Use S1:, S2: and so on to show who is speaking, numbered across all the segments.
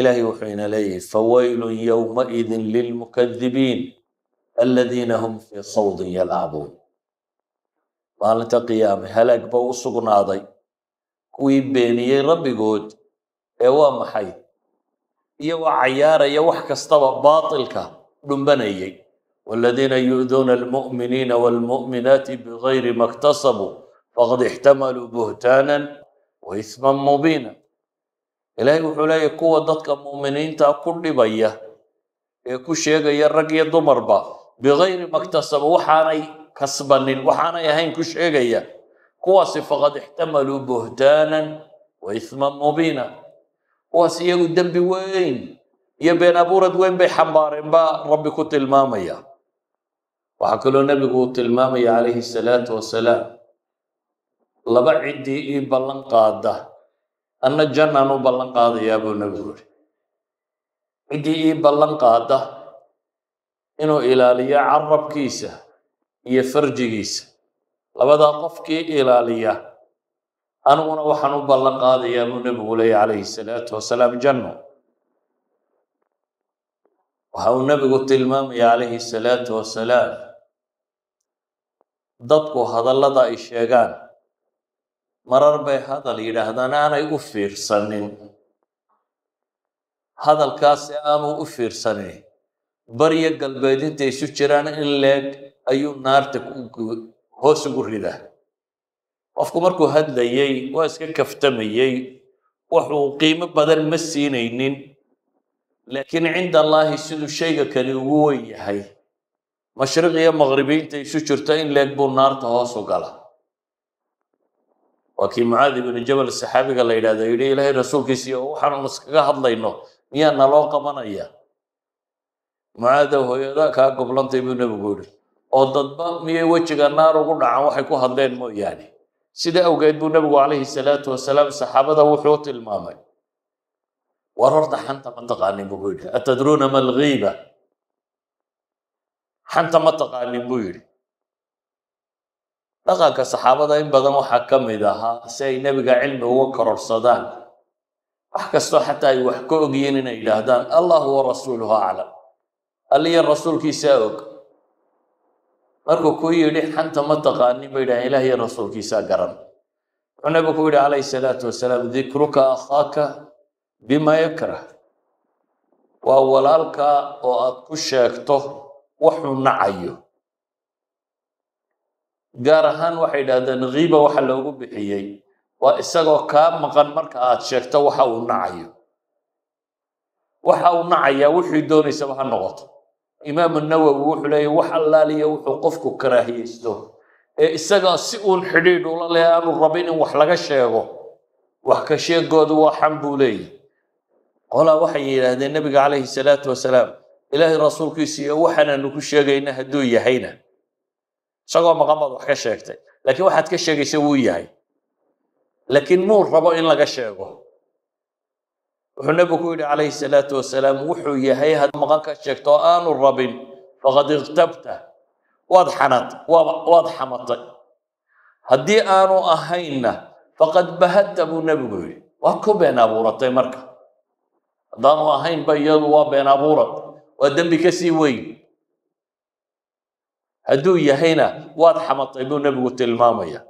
S1: ilaahay wuxuu ina leeyahay fawaylun yowmaidin lilmukadibiin aladiina hum fii khawdin yalcabuun maalinta qiyaame halaag ba u sugnaaday kuwii beeniyey rabbigood ee waa maxay iyagoo cayaaraya wax kastaba baatilka dhumbanayay waladiina yu'duuna almu'miniina waalmu'minaati bigayri ma ktasabuu faqad ixtamaluu buhtaanan waisman mubiina ilaahay wuxuu leeyahy kuwa dadka muuminiinta ku dhibaya ee ku sheegaya rag iyo dumarba bikayri maktasaba waxaanay kasbanin waxaanay ahayn ku sheegaya kuwaasi faqad ixtamaluu buhtaanan wa isman mubiina kuwaas iyagu dembi weyn iyo been abuurad weyn bay xambaareen baa rabbi ku tilmaamaya waxaa kaloo nebigu uu tilmaamaya calayhi salaatu wasalaam laba ciddii ii ballan qaada anna jannaan u ballan qaadayaa buu nebigu yidhi ciddii ii ballan qaada inuu ilaaliyo carabkiisa iyo farjigiisa labadaa qofkii ilaaliya aniguna waxaan u ballan qaadayaa buu nebigu leeya calayhi salaatu wasalaam janno waxa uu nebigu tilmaamaya calayhi salaatu wasalaam dadku hadallada ay sheegaan marar bay hadal yidhaahdaan aanay u fiirsanin hadalkaasi aanu u fiirsanin barya galbeed intay isu jiraan in leeg ayuu naarta hoos ugu ridaa qofku markuu hadlayey waa iska kaftamayey wuxuu qiimo badan ma siinaynin laakiin cinda allaahi siduu shayga kani ugu weyn yahay mashriq iyo maqribi intay isu jirto in leeg buu naarta hoos u gala waa kii mucaadi ibnu jabal saxaabiga la yidhahdo yidhi ilaahay oo waxaanu iskaga hadlayno miyaa naloo qabanaya mucaadow hooyada kaa goblantay buu nebigu yidhi oo dadba miyay wejiga naar ugu dhacan waxay ku hadleen mooyaane sida awgeed buu nebigu calayhi salaatu wasalaam saxaabada wuxuu tilmaamay war horta xanta ma taqaanin buu yidhi atadruuna malghiiba xanta ma taqaanin buu yidhi dhaqanka saxaabada in badan waxaa ka mid ahaa si ay nebiga cilmi uga kororsadaan wax kastoo xataa ay wax ka ogyihiin inay yidhaahdaan allahu wa rasuuluhu aclam alliya rasuulkiisaa og markuu ku yidhi xanta ma taqaanin bay yidhahan ilaah iyo rasuulkiisaa garan wuxuu nebigu ku yidhi calayhi salaatu wasalaam dikruka akhaaka bima yakrah waa walaalkaa oo aad ku sheegto wuxuu nacayo gaar ahaan waxay idhaahdeen kiiba waxa loogu bixiyey waa isagoo kaa maqan marka aad sheegto waxa uu nacayo waxa uu nacayaa wixii doonaysaba ha noqoto imaamu nawowi wuxuu leeyahy wax allaaliya wuxuu qofku karaahiyaysto ee isagaa si uun xidhiidh ula leh aanu rabin in wax laga sheego wax ka sheegoodu waa xan buu leeyahy qolaa waxay yidhaahdeen nebiga calayhi salaatu wasalaam ilaahay rasuulkiisa iyo waxaanaanu ku sheegayna hadduu yahayna isagoo maqamad wax ka sheegtay laakiin waxaad ka sheegaysay wuu yahay laakiin muu rabo in laga sheego wuxuu nebigu ku yidhi calayhi salaatu wasalaam wuxuu yahay had maqan ka sheegto aanu rabin faqad iktabta waad xanad waad xamatay haddii aanu ahaynna faqad bahadta buu nebigu yidhi waa ku been abuuratay marka haddaanu ahaynba iyadu waa been abuurat waa dembi ka sii weyn hadduu yahayna waad xamatay buu nebigu tilmaamaya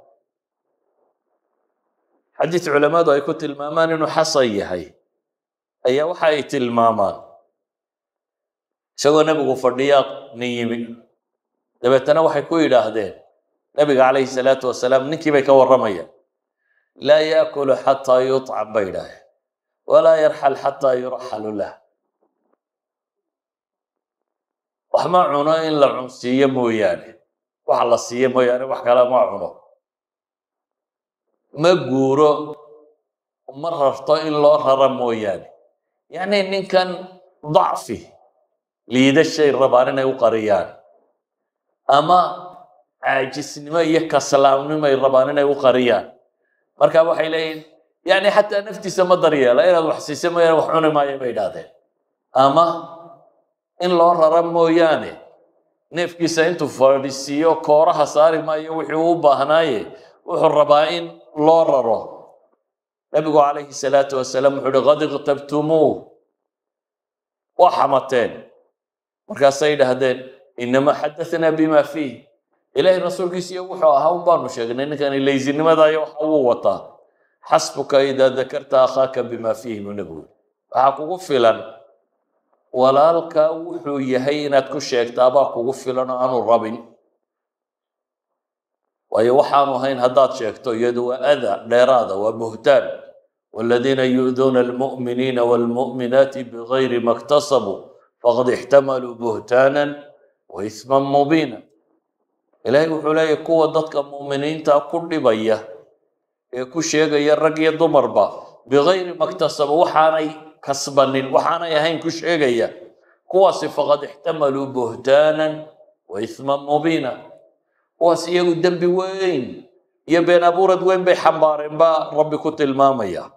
S1: xadiid culamadu ay ku tilmaamaan inuu xasan yahay ayaa waxa ay tilmaamaan isagoo nebigu fadhiyaa nin yimi dabeetana waxay ku yidhaahdeen nebiga calayhi salaatu wasalaam ninkii bay ka warramayaan laa yaakulu xataa yuطcam bay yidhaaheen walaa yarxal xataa yurxalu lah wax ma cuno in la siiyo mooyaane wax la siiyo mooyaane wax kale ma cuno ma guuro ma rarto in loo raro mooyaane yacni ninkan dacfi liidashay rabaan inay u qariyaan ama caajisnimo iyo kaslaamnimo rabaan inay u qariyaan marka waxay leeyihin yani xataa naftiisa ma daryeela inaad wax siisa mooyaane wax cuni maayo bay idhaahdeen ama in loo rara mooyaane neefkiisa intuu fadhiisiiyo kooraha saari maayo wuxuu u baahnaaye wuxuu rabaa in loo raro nebigu calayhi salaatu wasalaam wuxuu uhi qad iqtabtumuu waa xamateen markaasay dhaahdeen inama xadahnaa bima fiih ilaahay rasuulkiisa wuxuu ahaa un sheegnay ninkani laysinimadayo waxa wuu wataa xasbuka idaa dakarta akhaaka bima fiihi buu nebigu waxaa kugu filan walaalkaa wuxuu yahay inaad ku sheegta abaa kugu filan oo aanu rabin waayo waxaanu ahayn haddaad sheegto iyadu waa ada dheeraada waa buhtaan waladiina yu'duuna almu'miniina waalmu'minaati bigayri ma ktasabuu faqad ixtamaluu buhtaanan wa isman mubiina ilaahay wuxuu leeyahy kuwa dadka mu'miniinta ku dhibaya ee ku sheegaya rag iyo dumarba bigayri ma ktasaba waxaanay kasbanin waxaanay ahayn ku sheegaya kuwaasi faqad ixtamaluu buhtaanan wa isman mubiina kuwaas iyagu dembi weyn iyo been abuurad weyn bay xambaareen baa rabbi ku tilmaamaya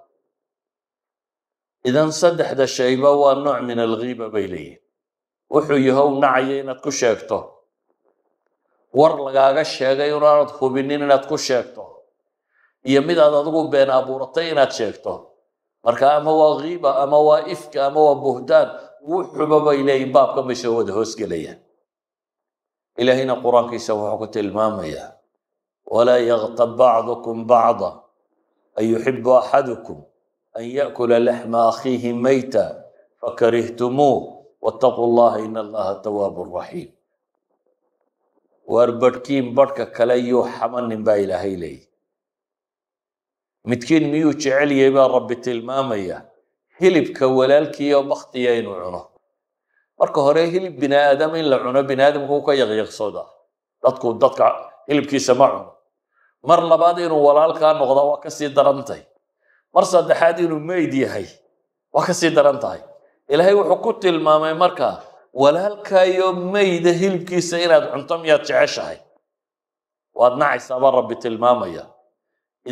S1: idan saddexda shayba waa nooc min alghiiba bay leeyihin wuxuu yahow nacaya inaad ku sheegto war lagaaga sheegay inaanad hubinin inaad ku sheegto iyo midaad aad adigu been abuuratay inaad sheegto marka ama waa kiiba ama waa ifka ama waa buhdaan wuxuba bay leeyihin baabka mashaawada hoosgelayaan ilaahayna qur-aankiisa wuxuu ku tilmaamayaa walaa yaktab bacdukum bacda an yuxibu axadukum an yaأkula laxma akhiihi mayta fakarihtumuu wاtaqu اllaha in allaha tawaab raxiim waar badhkiin badhka kale yuu xamanin baa ilaahay leeyihi midkiin miyuu jecel yahay baa rabbi tilmaamaya hilibka walaalkiiyo baktiya inuu cuno marka hore hilib bini aadam in la cuno bini aadamku ka yaqyaqsoodaa dadku dadka hilibkiisa ma cuno mar labaad inuu walaalkaa noqda waa kasii daran tahay mar saddexaad inuu meyd yahay waa kasii daran tahay ilaahay wuxuu ku tilmaamay marka walaalkayo meyda hilibkiisa inaad cunto miyaad jeceshahay waad nacaysaabaa rabbi tilmaamaya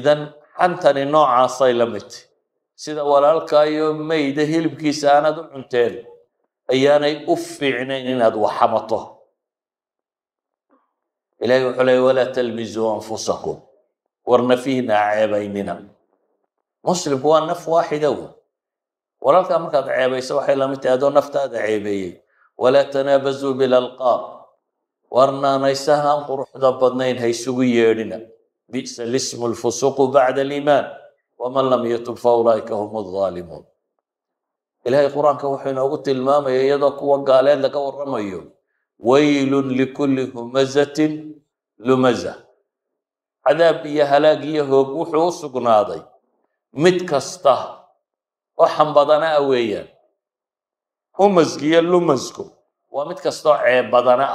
S1: idan cantani noocaasay la mid sida walaalkaayo mayda hilibkiisa aanaad u cunteen ayaanay u fiicnayn inaad waxamato ilahi wuxuu leey walaa talmizuu anfusakum war nafihiina ceebaynina muslimku waa naf waaxida w walaalkaa markaad ceebayso waxay la mid tahay adoo naftaada ceebeeyey walaa tanaabazuu bilalqaab war quruxda badnayn ha isugu yeedhina bi'sa lismu lfusuqu bacda aliimaan waman lam yatub fa ulaa'ika hum aldaalimuun ilaahay qur-aanka wuxuu inoogu tilmaamaya iyadoo kuwa gaaleed laga warramayo waylun likulli humazatin lumaza cadaab iyo halaag iyo hoog wuxuu u sugnaaday mid kasta oo xambadana a weeyaan lumasku waa mid kasta oo ceeb badana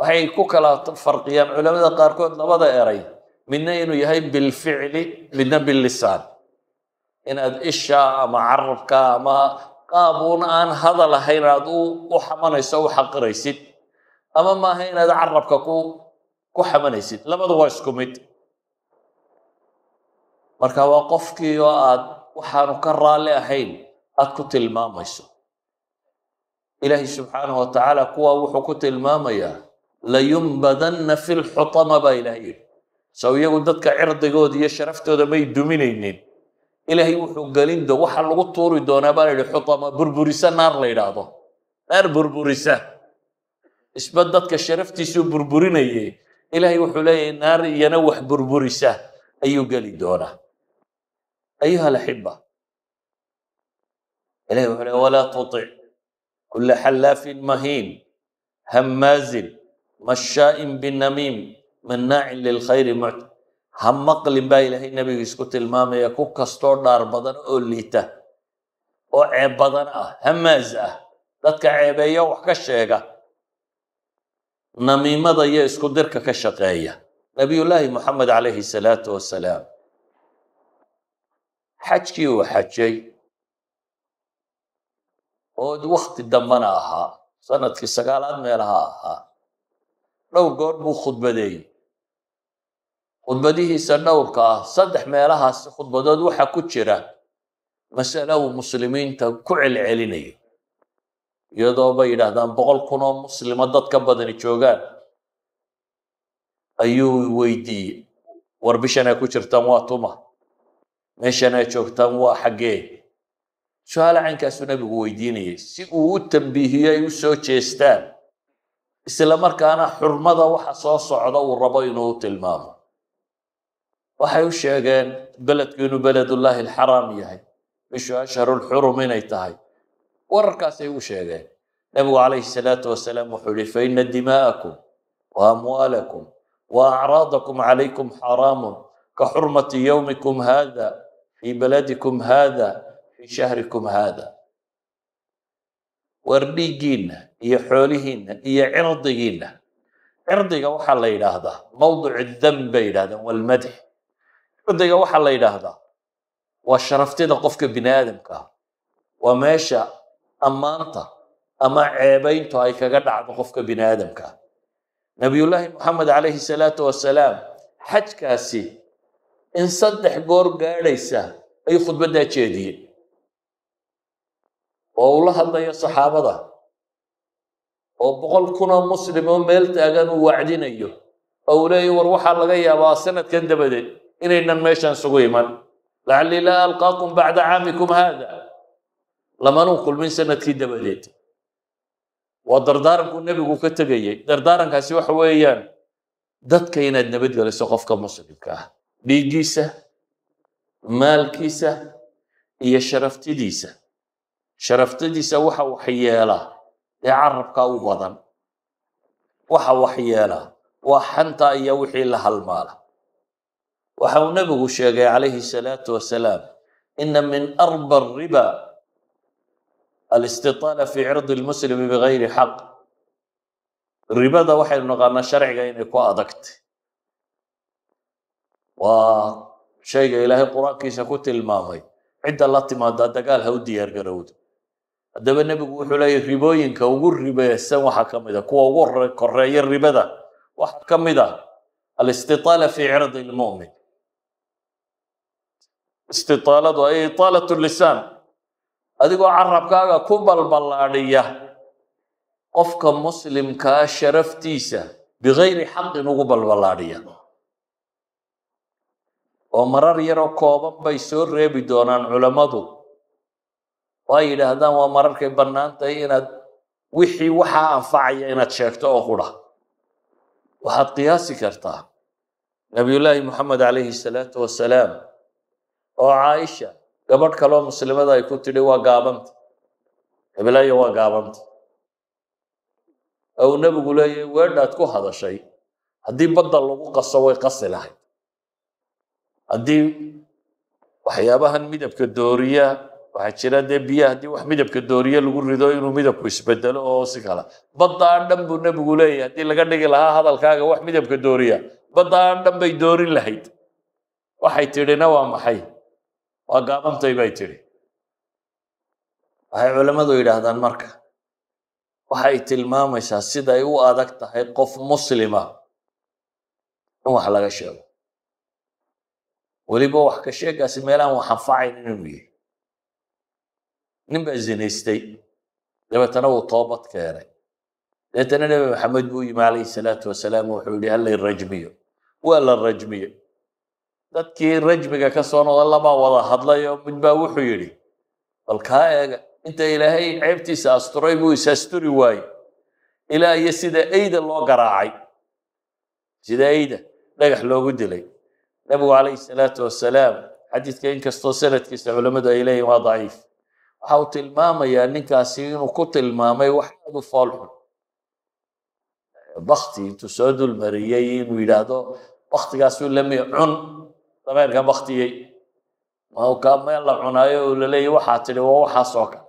S1: waxay ku kala farqiyaan culamada qaarkood labada eray midna inuu yahay bilficli midna billisaan inaad isha ama carabka ama qaab uun aan hadal ahayn aad u u xamanayso u xaqiraysid ama maaha inaad carabka ku ku xamanaysid labadu waa isku mid marka waa qofkii oo aad waxaanu ka raalli ahayn aad ku tilmaamayso ilaahay subxaanahu wa tacaala kuwa wuxuu ku tilmaamayaa layunbadanna filxutama baa ilaah yidhi sow iyagu dadka cirdigooda iyo sharaftooda may duminaynin ilaahay wuxuu gelindo waxa lagu tuuri doonaa baa la xutama burburisa naar la yidhaahdo naar burburisa isba dadka sharaftiisuu burburinaye ilaahay wuxuu leeyahay naar iyana wax burburisa ayuu geli doonaa ayuha alaxiba ilahay wuxuu leey walaa tutic kula xallaafin mahiin hammaazin mashaain binamiim manaacin lilkhayri mucd ha maqlin baa ilaahay nebiga isku tilmaamaya ku kastoo dhaar badan oo liita oo ceeb badan ah hamaaz ah dadka ceebeeya wax ka sheega namiimada iyo isku dirka ka shaqeeya nabiyullaahi moxamed calayhi salaatu wasalaam xajkii uu xajay oo wakhti dambana ahaa sanadkii sagaalaad meelaha ahaa dhowr goor buu khudbadeeyey khudbadihiisa dhowrka ah saddex meelahaas khudbadood waxaa ku jira masale uu muslimiinta ku celcelinayo iyadoo bay yidhaahdaan boqol oo muslima dadka badani joogaan ayuu weydiiyey war ku jirtaan waa tuma meeshanay joogtaan waa xaggee su aal caynkaasuu nebigu weydiinayay si uu u tambiihiyo ay u soo jeestaan isla markaana xurmada waxa soo socda uu rabo inuu tilmaamo waxay u sheegeen beledku inuu beledullaahi alxaraam yahay bishu ashharu lxurum inay tahay wararkaasay u sheegeen nebigu calayhi salaatu wasalaam wuxuu yihi faina dimaa'akum wa amwaalakum wa acraadakum calaykum xaraamun ka xurmati yowmikum hada fii baladikum hada fii shahrikum hada war dhiiggiinna iyo xoolihiina iyo cirdigiinna cirdiga waxaa la yidhaahdaa mawdicu dam bay yidhahdeen walmadx cirdiga waxaa la yidhaahdaa waa sharaftida qofka bini aadamkaa ah. waa meesha ammaanta ama ceebayntu ay kaga dhacdo qofka bini aadamka ah. nabiyullaahi moxamed calayhi salaatu wasalaam xajkaasi in saddex goor gaadhaysa ayuu khudbaddaa jeediyey oo uu la hadlayo saxaabada oo boqol kunoo muslim oo meel taagan uu wacdinayo oo uu leeya war waxaa laga yaabaa sanadkan dabadeed inaynan meeshan isugu iman lacallii laa alqaakum bacda caamikum haada lamanuu kulmin sanadkii dabadeed waa dardaarankuu nebigu ka tegayay dardaarankaasi waxa weeyaan dadka inaad nabadgeliso qofka muslimka ah dhiiggiisa maalkiisa iyo sharaftidiisa sharaftadiisa waxa waxyeela ee carabka u badan waxa waxyeela waa xanta iyo wixii la halmaala waxa uu nebigu sheegay calayhi salaatu wasalaam ina min arba riba alistitaala fi cirdi lmuslimi bigayri xaq ribada waxaynu naqaanaa sharciga inay ku adagtay waa shayga ilaahay qur-aankiisa ku tilmaamay cidda la timaadaa dagaal ha u diyaar garowda haddaba nebigu wuxuu leeyahy ribooyinka ugu ribeysan waxaa ka mid a ah, kuwa ugu koreeya ribada waxaa ka mid a ah, alistitaala fi cirdi lmu'min istitaaladu ay itaalat lisaan adigoo carabkaaga ku balballaadhiya qofka muslimkaa ah sharaftiisa bikayri xaqin ugu balballaadhiya oo marar yaroo kooban bay soo reebi doonaan culammadu waa yidhaahdaan waa mararkay bannaan inaad wixii waxaa anfacaya inaad sheegto oo qudha waxaad qiyaasi kartaa nabiyullaahi moxamed calayhi salaatu wasalaam oo caaisha gabadh kaloo muslimada ay ku tidhi waa gaabanta hebelaayo waa gaabanta ou nebigu leeyahy weedhaad ku hadashay haddii badda lagu qaso way qasi lahayd haddii waxyaabahan midabka dooriya waxaa jira dee biyo haddii wax midabka dooriye lagu rido inuu midabku isbedelo oo si kala badda dhan buu nebigu leeyahy haddii laga dhigi lahaa hadalkaaga wax midabka dooriya badda dhan bay doorin lahayd waxay tidhina waa maxay waa gaabantay bay tidhi waxay culammadu yidhaahdaan marka waxay tilmaamaysaa siday u adag tahay qof muslima in wax laga sheego weliba wax ka sheegaasi meelaan wax anfacayn inuu yahy nin baa zinaystay dabeetana uu toobad keenay dabeetana nebi maxamed buu yimi calayhi salaatu wasalaam wuxuu yihi halla rajmiyo waa la rajmiyo dadkii rajmiga ka soo noqda lamaa wada hadlayo midbaa wuxuu yidhi bal kaa eega inta ilaahay ceebtiisa asturay buu is asturi waaye ilaa iyo sida eyda loo garaacay sida eyda dhagax loogu dilay nebigu calayhi salaatu wasalaam xadiidka inkastoo sanadkiisa culimmadu ay leeyihin waa daciif waxau tilmaamayaa ninkaasi inuu ku tilmaamay wax aad u fool xun bakti intuu soo dulmariyey inuu yidhaahdo baktigaasuu lami cun dameerka baktiyey ka meel la cunaayo oo laleeyahy waxaa tidhi waa waxaas oo kale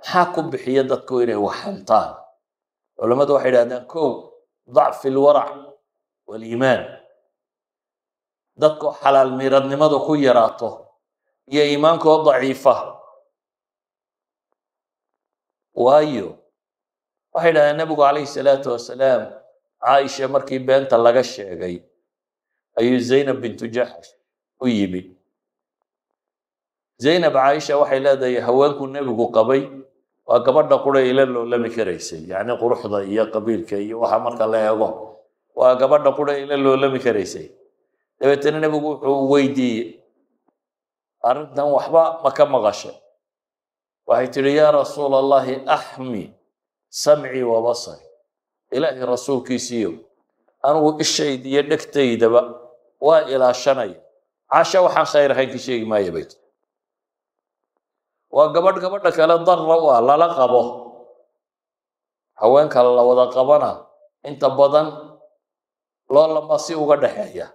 S1: maxaa ku bixiya dadku inay wax xuntaan culammadu waxay idhahdeen kow dacfi lwarac waaliimaan dadku xalaal miiradnimadu ku yaraato iyo iimaanko daciifa waayo waxay idhahdeen nebigu calayhi salaatu wasalaam caaisha markii beenta laga sheegay ayuu zaynab bintu jaxsh u yimid zaynab caaisha waxay leedahay haweenku nebigu qabay waa gabadha qura ila loolami karaysay yacni quruxda iyo qabiilka iyo waxa marka la eego waa gabadha qura ila loolami karaysay dabeetana nebigu wuxuu weydiiyey arrintan waxba ma ka maqashay waxay tidhi yaa rasuul allaahi axmi samci wa basari ilaahay rasuulkiisiiyo anigu ishayda iyo dhegtaydaba waa ilaashanaya casha waxaan khayr ahayn ka sheegi maaya bay tiri waa gabadh gabadha kale darra u lala qabo haween kale la wada qabana inta badan loo lama si uga dhexeeya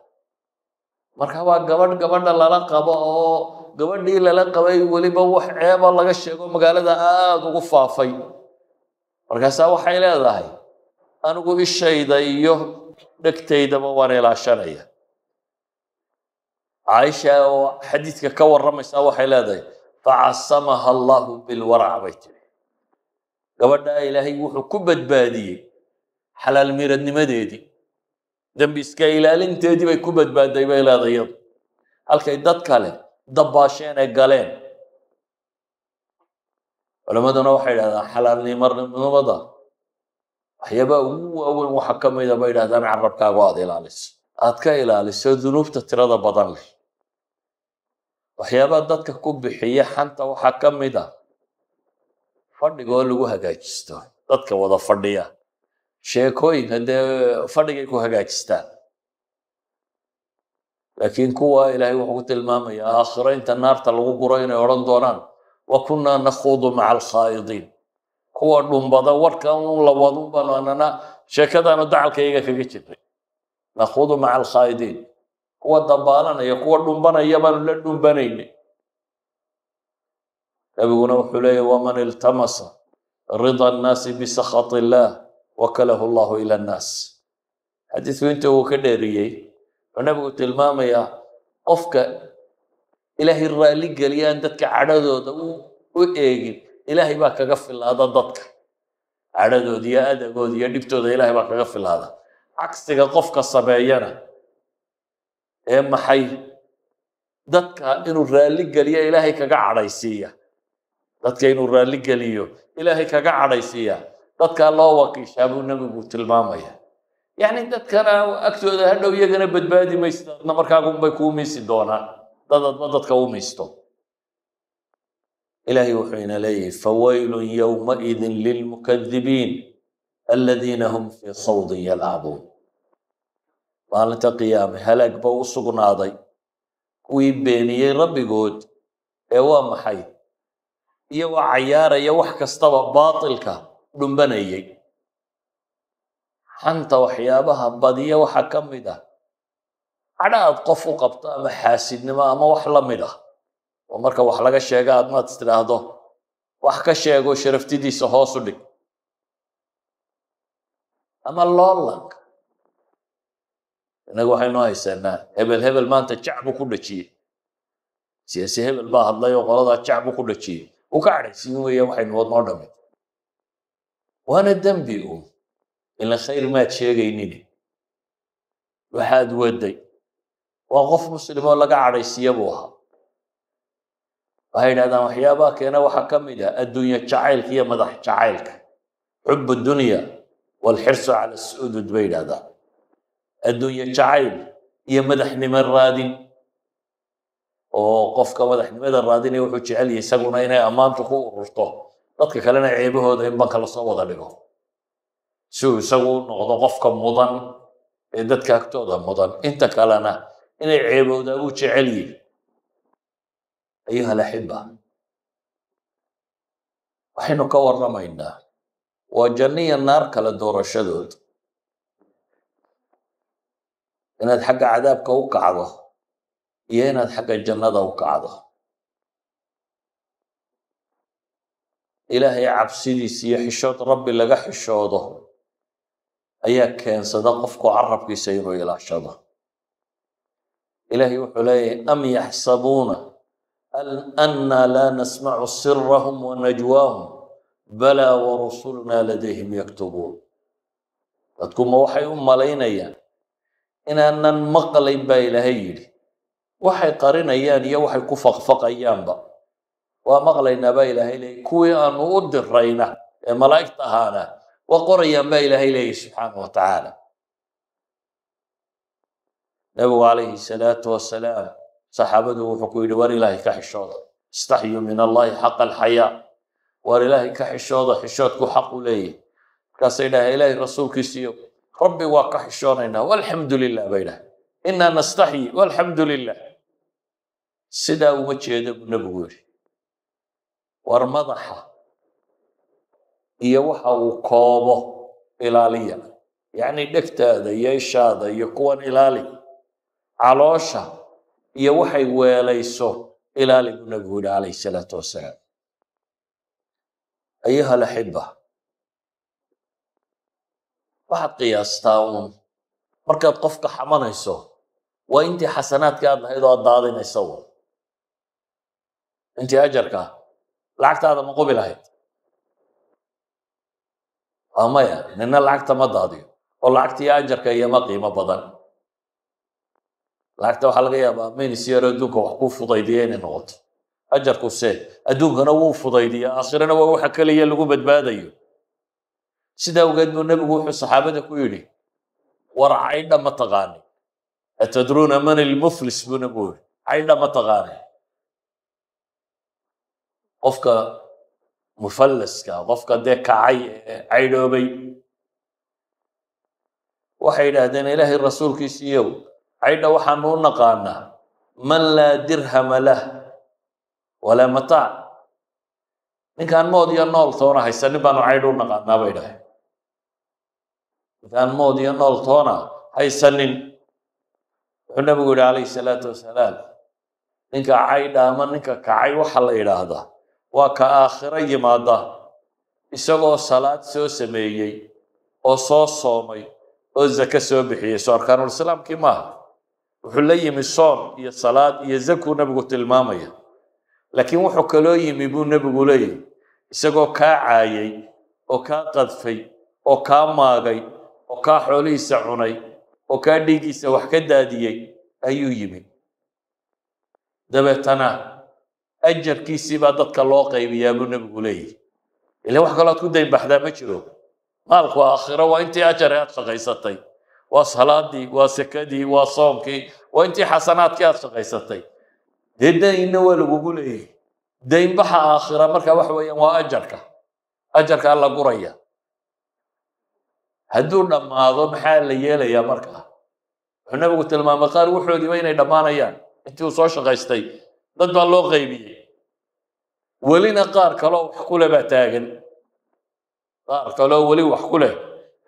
S1: marka waa gabadh gabadha lala qabo oo gabadhii lala qabay weliba wax ceeba laga sheego magaalada aada ugu faafay markaasaa waxay leedahay anigu ishayda iyo dhegtaydaba waan ilaashanaya caaisha oo xadiidka ka warramaysaa waxay leedahay facasamaha allahu bilwarac bay tiri gabadhaa ilaahay wuxuu ku badbaadiyey xalaal miradnimadeedii dembi iska ilaalinteedii bay ku badbaaday bay leedahay iyadu halkay dad kale dabbaasheenee galeen culammaduna waxay idhahdaan xalaalnimanimada waxyaabaa ugu waaweyn waxa ka mida ah bay idhahdaan carabkaagu aada ilaaliso aad ka ilaaliso dunuubta tirada badan leh waxyaabaa dadka ku bixiya xanta waxaa ka mid a ah. fadhigoo lagu hagaajisto dadka wada fadhiya sheekooyinka dee fadhigay ku hagaajistaan laakiin kuwa ilaahay wuxuu ku tilmaamaya aakhiro inta naarta lagu guro inay odhan doonaan wa kunaa nakhuudu maca alkhaa'idiin kuwa dhumbada warkan un la wadun baanu anana sheekadaanu dacalkayga kaga jirnay nakhuudu maca alkhaa'idiin kuwa dabaalanaya kuwa dhumbanaya baanu la dhumbanaynay nabiguna wuxuu leeyahy waman iltamasa rida annaasi bisakhati illaah wakalahu allahu ila annaas xadiidku inta uu ka dheeriyey wuxuu nabigu tilmaamayaa qofka ilaahay raalli geliyaan dadka cadhadooda u eegin ilaahay baa kaga filaada dadka cadhadooda iyo adagooda iyo dhibtooda ilaahay baa kaga filaada cagsiga qofka sameeyana ee maxay dadka inuu raalli geliyo ilaahay kaga cadhaysiiya dadka inuu raalli geliyo ilaahay kaga cadhaysiiya dadkaa loo wakiishaa buu nebigu tilmaamaya yani dadkana agtooda hadhow iyagana badbaadi mayso markaagunbay kuu miisi doonaan dadadba dadka u miisto ilaahay wuxuu ina leeyahy fawaylun yowmaidin lilmukadibiin aladiina hum fi sawdin yalcabuun maalinta qiyaame halaag ba u sugnaaday kuwii beeniyey rabbigood ee waa maxay iyagoo cayaaraya wax kastaba baatilka dhumbanayay xanta waxyaabaha badiya waxaa ka mid ah cadha aad qof u qabto ama xaasidnimo ama wax la mid ah oo marka wax laga sheega aadmaad istidhaahdo wax ka sheego sharaftidiisa hoosu dhig ama loolanka innaga waxaynu haysanaa hebel hebel maanta jacbu ku dhajiyey siyaasi hebel baa hadlay oo qoladaa jacbu ku dhajiyey u ka cadhaysiin weeya waxaynu wadnoo dhamid waana dembi uun ila khayr maad sheegaynin waxaad waday waa qof muslim oo laga buu ahaa waxay yidhahdaan waxyaabaha keena waxaa ka mid ah adduunye jacaylka iyo madax jacaylka xub dunya walxirsu cala sudud bay yidhahdaan adduunye jacayl iyo madaxnimo raadin oo qofka madaxnimada raadinaya wuxuu jecel yahay isaguna inay ammaantu ku ururto dadka kalena ceebahooda in banka lasoo wada dhigo si uu isagu u noqdo qofka mudan ee dadka agtooda mudan inta kalena inay ceebowdaa buu jecel yihi ayuha alaxiba waxaynu ka warramaynaa waa janniya naar kale doorashadood inaad xagga cadaabka u kacdo iyo inaad xagga jannada u kacdo ilaahay cabsidiis iyo xishood rabbi laga xishoodo ayaa keensada qofku carabkiisa inuu ilaashado ilaahay wuxuu leeyahay am yaxsabuuna annaa laa nasmacu sirahum wanajwaahum bala balaa ladayhim yaktubuun dadku ma waxay u malaynayaan inaanan maqlayn baa ilaahay yidhi waxay qarinayaan iyo waxay ku faqfaqayaanba waa maqlaynaa baa ilaahay leeyay kuwii aanu u dirayna ee malaa'igta ahaana waa qorayaan baa ilaahay leeyahy subxaana wa tacaala nabigu calayhi salaatu wasalaam saxaabadu wuxuu ku yidhi war ilaahay ka xishooda istaxyuu min allahi xaqa alxayaa war ilaahay ka xishooda xishoodku xaq u leeyahy markaasay dhahay ilaahay rasuulkiisiyo rabbi waa ka xishoonaynaa walxamdu lilah bay nastaxyi walxamdu lilah sidaa uma jeeda buu nebigu war madaxa iyo waxa uu koobo ilaaliya yacnii dhegtaada iyo ishaada iyo kuwan ilaali caloosha iyo waxay weelayso ilaali buu nabigu yidhi calayhi salaatu wasalaam ayuha alaxiba waxaad qiyaastaa uun markaad qofka xamanayso waa intii xasanaadka aad lahayd oo aad daadinaysa intii ajarka lacagtaada ma qubi lahayd amaya nina lacagta ma daadiyo oo lacagtiiyo ajarka iyoma qiimo badan lacagta waxaa laga yaabaa minisiyaro adduunka wax kuu fudaydiya inay noqoto ajarkuse adduunkana wuu fudaydiya aakhirana waa waxa keliya lagu badbaadayo sida awgeed buu nebigu wuxuu saxaabada ku yidhi war caydha ma taqaani atadruuna man ilmuflis buu nebigu yidhi caydha ma taqaani qofka mufallaska qofka dee kacay ee caydhoobay waxay yidhaahdeen ilaahay rasuulkiisiiyow caydha waxaanu u naqaanaa man laa dirhama lah walaa mataac ninkaan mood iyo nool toona haysanin baanu caydh u naqaanaa bay dhaheen ninkaan mood iyo nool toona haysanin wuxuu nabigu yidhi calayhi salaatu wasalaam ninka caydha ama ninka kacay waxa la yidhaahdaa waa ka aakhiro yimaada isagoo salaad soo sameeyey oo soo soomay oo zake soo bixiyey soo arkaanulislaamkii maaha wuxuu la yimi soom iyo salaad iyo zakuu nebigu tilmaamaya laakiin wuxuu kaloo yimi buu nebigu leeyahy isagoo kaa caayay oo kaa qadfay oo kaa maagay oo kaa xoolihiisa cunay oo kaa dhiiggiisa wax ka daadiyey ayuu yimi dabeetana ajarkiisiibaa dadka loo qaybiyaa buu nebigu leeyahy ila wax kalooad ku daynbaxdaa ma jiro maalku waa akhiro waa intii ajare aad shaqaysatay waa salaadii waa sekadii waa soomkii waa intii xasanaadkii aad shaqaysatay dee daynna waa lagugu leeyahy daynbaxa aakhira marka wax weeyaan waa ajarka ajarkaa la guraya hadduu dhammaado maxaa la yeelayaa marka wuxuu nabigu tilmaamay qaar wuxoodiiba inay dhammaanayaan intii uu soo shaqaystay dad baa loo qaybiyey welina qaar kaloo wax kuleh baa taagan qaar kaleo weli wax ku leh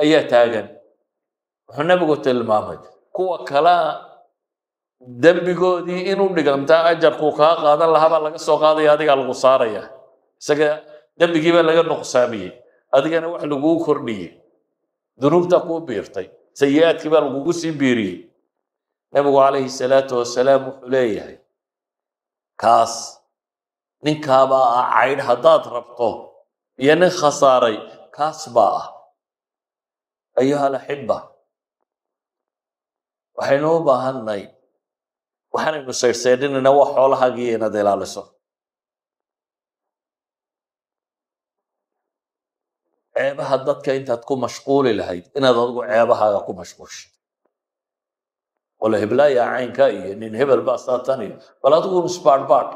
S1: ayaa taagan wuxuu nebigu tilmaamay kuwa kalaa dembigoodii inuu dhigantaa ajarkuu kaa qaadan lahaa baa laga soo qaadaya adigaa lagu saaraya isaga dembigii baa laga nuqsaamiyey adigana wax laguu kordhiyey dunuubta kuu biirtay sayi-aadkii baa lagugu sii biiriyey nebigu calayhi salaatu wasalaam wuxuu leeyahay kaas ninkaabaa ah caydh haddaad rabto iyo nin khasaaray kaas baa ah ayuha alaxiba waxaynu u baahanay waxaanaynu saydhsaydhinayna wax xoolahaagiiyo inaad ilaaliso ceebaha dadka intaad ku mashquuli lahayd inaad adigu ceebahaaga ku mashquulshay qole heblaaya caynka iyo nin hebel baa saatan iyo bal adigu isbaadhbaadh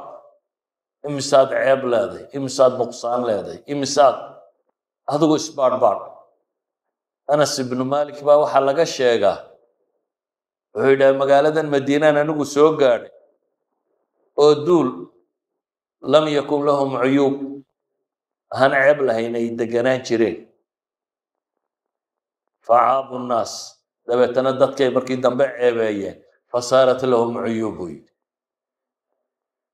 S1: imisaad ceeb leeday imisaad nuqsaan leeday imisaad adigu isbaadhbaadh anas ibnu malik baa waxaa laga sheegaa wuxuu yidhaha magaaladan madiinaan anigu soo gaadhay oo duul lam yakun lahum cuyuub ahaan ceeb lahayn ay deganaan jireen facaabu nnaas dabeetana dadkay markii dambe ceebeeyeen fasaarat lahum cuyuub buu yidhi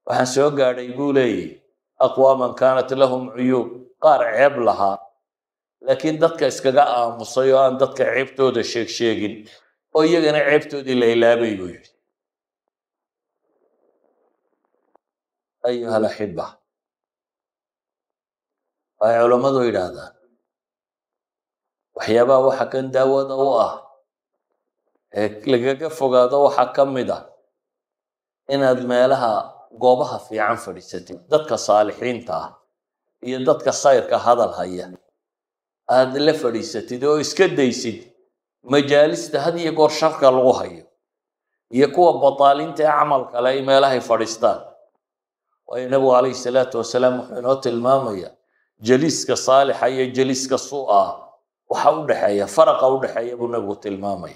S1: waxaan soo gaadhay buu leeyihi aqwaaman kaanat lahum cuyuub qaar ceeb lahaa laakiin dadka iskaga aamusay oo aan dadka ceebtooda sheeg sheegin oo iyagana ceebtoodii la ilaabay buu yidhi ayuha alaxiba waxay culammadu yidhaahdaan waxyaabaha waxa kan daawada u ah lagaga fogaado waxaa ka mid ah inaad meelaha goobaha fiican fadhiisatid dadka saalixiinta ah iyo dadka sayrka hadal haya aad la fadhiisatid oo iska daysid majaalista had iyo goor sharka lagu hayo iyo kuwa bataalinta ee camal kale ay meelahay fadhiistaan waayo nebigu calayhi salaatu wasalaam wuxuu inoo tilmaamayaa jaliiska saalixa iyo jaliiska suu ah waxa u dhexeeya faraqa u dhexeeya buu nabigu tilmaamaya